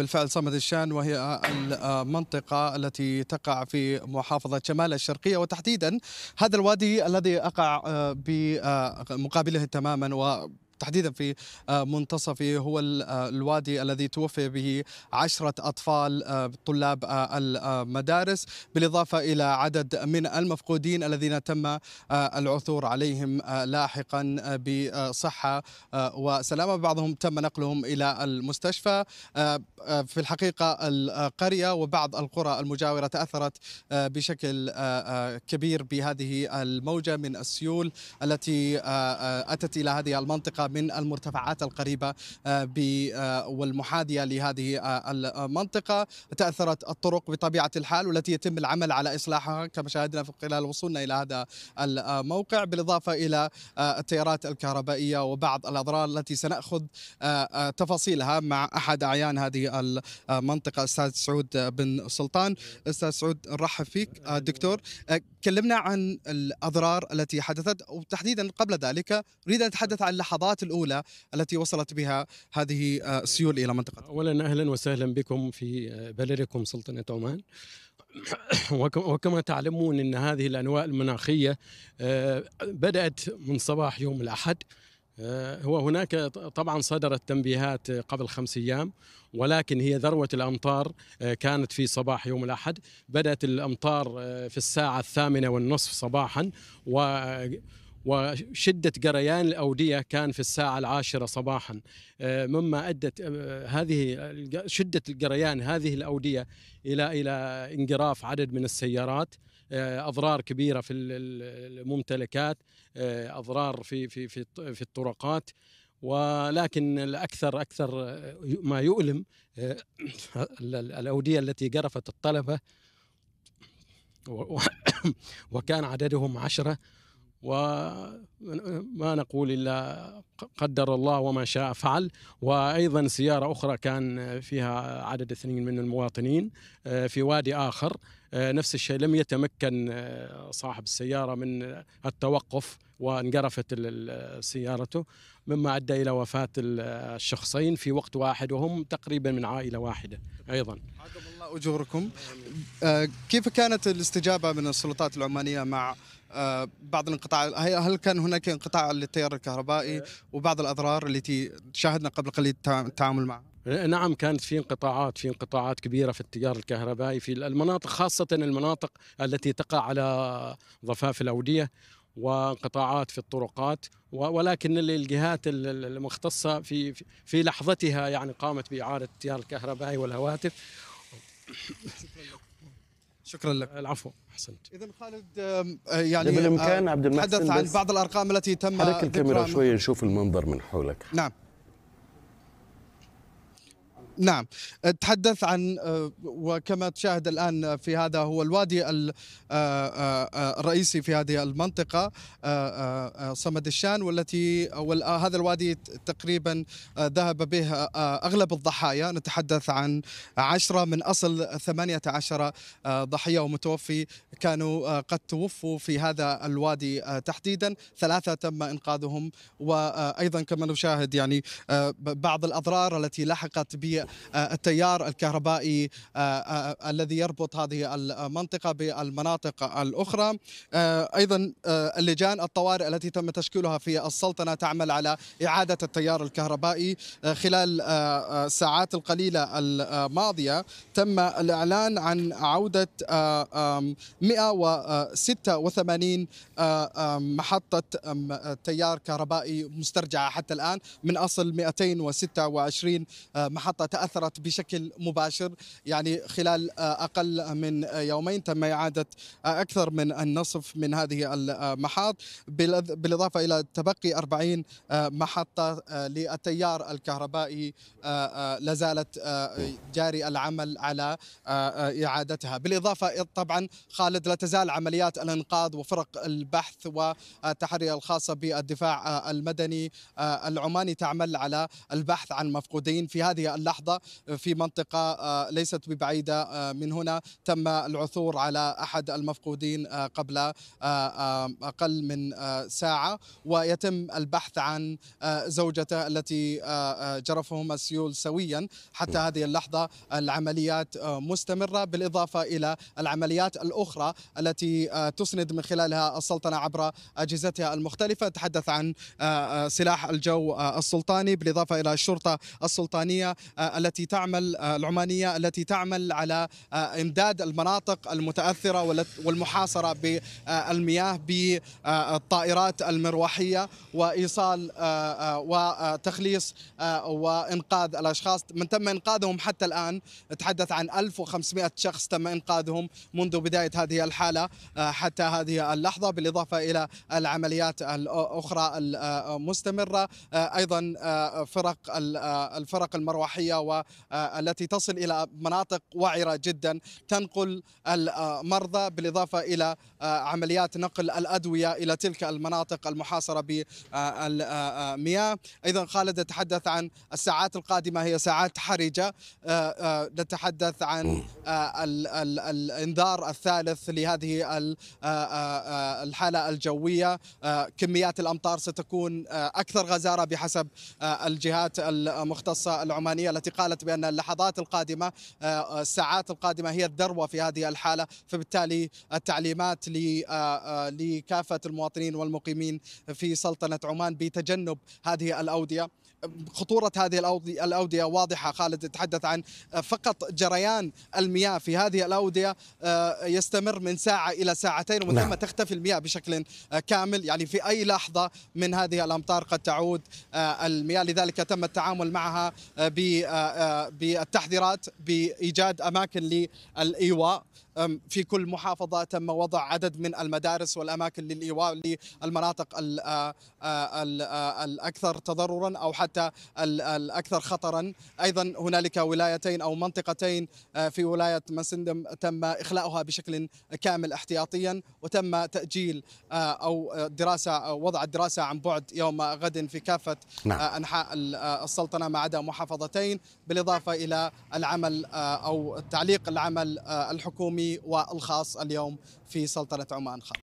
بالفعل صمد الشان وهي المنطقة التي تقع في محافظة شمال الشرقية وتحديدا هذا الوادي الذي أقع آه، بمقابله تماما و تحديدا في آه، منتصفه هو آه، الوادي الذي توفي به عشرة أطفال آه، طلاب المدارس بالإضافة إلى عدد من المفقودين الذين تم العثور عليهم لاحقا بصحة وسلامة بعضهم تم نقلهم إلى المستشفى في الحقيقة القرية وبعض القرى المجاورة تأثرت بشكل كبير بهذه الموجة من السيول التي أتت إلى هذه المنطقة من المرتفعات القريبة آه، آه، والمحاذية لهذه آه، المنطقة تأثرت الطرق بطبيعة الحال والتي يتم العمل على إصلاحها كما شاهدنا خلال وصولنا إلى هذا الموقع بالإضافة إلى التيارات الكهربائية وبعض الأضرار التي سنأخذ تفاصيلها مع أحد أعيان هذه المنطقة أستاذ سعود بن سلطان أستاذ سعود نرحب فيك دكتور كلمنا عن الأضرار التي حدثت وتحديدا قبل ذلك نريد أن نتحدث عن لحظات الخطوات الاولى التي وصلت بها هذه السيول آه، الى منطقه اولا اهلا وسهلا بكم في آه، بلدكم سلطنه عمان وكما تعلمون ان هذه الانواء المناخيه آه، بدات من صباح يوم الاحد هو هناك طبعا صدرت تنبيهات قبل خمس ايام ولكن هي ذروه الامطار كانت في صباح يوم الاحد بدات الامطار في الساعه الثامنه والنصف صباحا و وشدة قريان الأودية كان في الساعة العاشرة صباحا آه، مما أدت آه، هذه شدة القريان هذه الأودية إلى إلى انجراف عدد من السيارات آه، اضرار كبيره في الممتلكات اضرار في في في في الطرقات ولكن الاكثر اكثر ما يؤلم الاوديه التي قرفت الطلبه وكان عددهم عشره وما نقول الا قدر الله وما شاء فعل وايضا سياره اخرى كان فيها عدد اثنين من المواطنين آه، في وادي اخر آه، نفس الشيء لم يتمكن آه، صاحب السياره من التوقف وانقرفت سيارته مما ادى الى وفاه الشخصين في وقت واحد وهم تقريبا من عائله واحده ايضا. الله اجوركم آه، كيف كانت الاستجابه من السلطات العمانيه مع آه، بعض الانقطاع هل كان هناك انقطاع للتيار الكهربائي آه. وبعض الاضرار التي شاهدنا قبل قليل التعامل معها؟ نعم كانت في انقطاعات في انقطاعات كبيره في التيار الكهربائي في المناطق خاصه المناطق التي تقع على ضفاف الاوديه وانقطاعات في الطرقات ولكن الجهات المختصه في في لحظتها يعني قامت باعاده التيار الكهربائي والهواتف شكرا لك العفو احسنت اذا خالد آه، يعني بالامكان آه، عبد المحسن تحدث عن بعض الارقام التي تم حرك الكاميرا شويه نشوف المنظر من حولك نعم نعم أه، تحدث عن أه، وكما تشاهد الآن في هذا هو الوادي أه، الرئيسي في هذه المنطقة صمد الشان والتي هذا الوادي تقريبا ذهب به أغلب الضحايا نتحدث عن عشرة من أصل 18 ضحية ومتوفي كانوا قد توفوا في هذا الوادي تحديدا ثلاثة تم إنقاذهم وأيضا كما نشاهد يعني بعض الأضرار التي لحقت بي آه، التيار الكهربائي آه، آه، الذي يربط هذه المنطقة بالمناطق الأخرى أيضا اللجان الطوارئ التي تم تشكيلها في السلطنة تعمل على إعادة التيار الكهربائي خلال الساعات القليلة الماضية تم الإعلان عن عودة 186 محطة تيار كهربائي مسترجعة حتى الآن من أصل 226 محطة تأثرت بشكل مباشر يعني خلال آه، أقل من آه، يومين تم إعادة آه، أكثر من النصف من هذه المحاط بالإضافة إلى تبقي 40 محطة للتيار الكهربائي لازالت جاري العمل على إعادتها بالإضافة طبعا خالد لا تزال عمليات الإنقاذ وفرق البحث والتحري الخاصة بالدفاع المدني العماني تعمل على البحث عن مفقودين في هذه اللحظة اللحظة آه، في منطقة آه، ليست ببعيدة آه، من هنا تم العثور على أحد المفقودين قبل أقل من ساعة ويتم البحث عن زوجته التي جرفهما السيول سويا حتى هذه اللحظة العمليات مستمرة بالإضافة إلى العمليات الأخرى التي تسند من خلالها السلطنة عبر أجهزتها المختلفة تحدث عن سلاح الجو السلطاني بالإضافة إلى الشرطة السلطانية التي تعمل آه، العمانية التي تعمل على آه، إمداد المناطق المتأثرة والمحاصرة بالمياه آه، بالطائرات المروحية وإيصال وتخليص وإنقاذ الأشخاص من تم إنقاذهم حتى الآن نتحدث عن 1500 شخص تم إنقاذهم منذ بداية هذه الحالة حتى هذه اللحظة بالإضافة إلى العمليات الأخرى المستمرة أيضا فرق الفرق المروحية آه، التي تصل إلى مناطق وعرة جدا تنقل المرضى بالإضافة إلى آه، عمليات نقل الأدوية إلى تلك المناطق المحاصرة بالمياه آه، أيضا خالد تحدث عن الساعات القادمة هي ساعات حرجة نتحدث عن الانذار الثالث لهذه الحالة الجوية كميات الأمطار ستكون أكثر غزارة بحسب الجهات المختصة العمانية التي قالت بأن اللحظات القادمة آه، آه، الساعات القادمة هي الذروة في هذه الحالة فبالتالي التعليمات آه، لكافة المواطنين والمقيمين في سلطنة عمان بتجنب هذه الأودية خطورة هذه الأودية واضحة خالد تحدث عن آه، فقط جريان المياه في هذه الأودية آه، يستمر من ساعة إلى ساعتين ومن نعم. ثم تختفي المياه بشكل آه، كامل يعني في أي لحظة من هذه الأمطار قد تعود المياه لذلك تم التعامل معها بالتحذيرات بإيجاد أماكن للإيواء في كل محافظة تم وضع عدد من المدارس والأماكن للإيواء للمناطق الأكثر تضررا أو حتى الأكثر خطرا أيضا هنالك ولايتين أو منطقتين في ولاية مسندم تم إخلاؤها بشكل كامل احتياطيا وتم تأجيل أو دراسة أو وضع الدراسة عن بعد يوم غد في كافة نعم. أنحاء السلطنة ما عدا محافظتين بالإضافة إلى العمل أو تعليق العمل الحكومي الحكومي والخاص اليوم في سلطنة عمان خط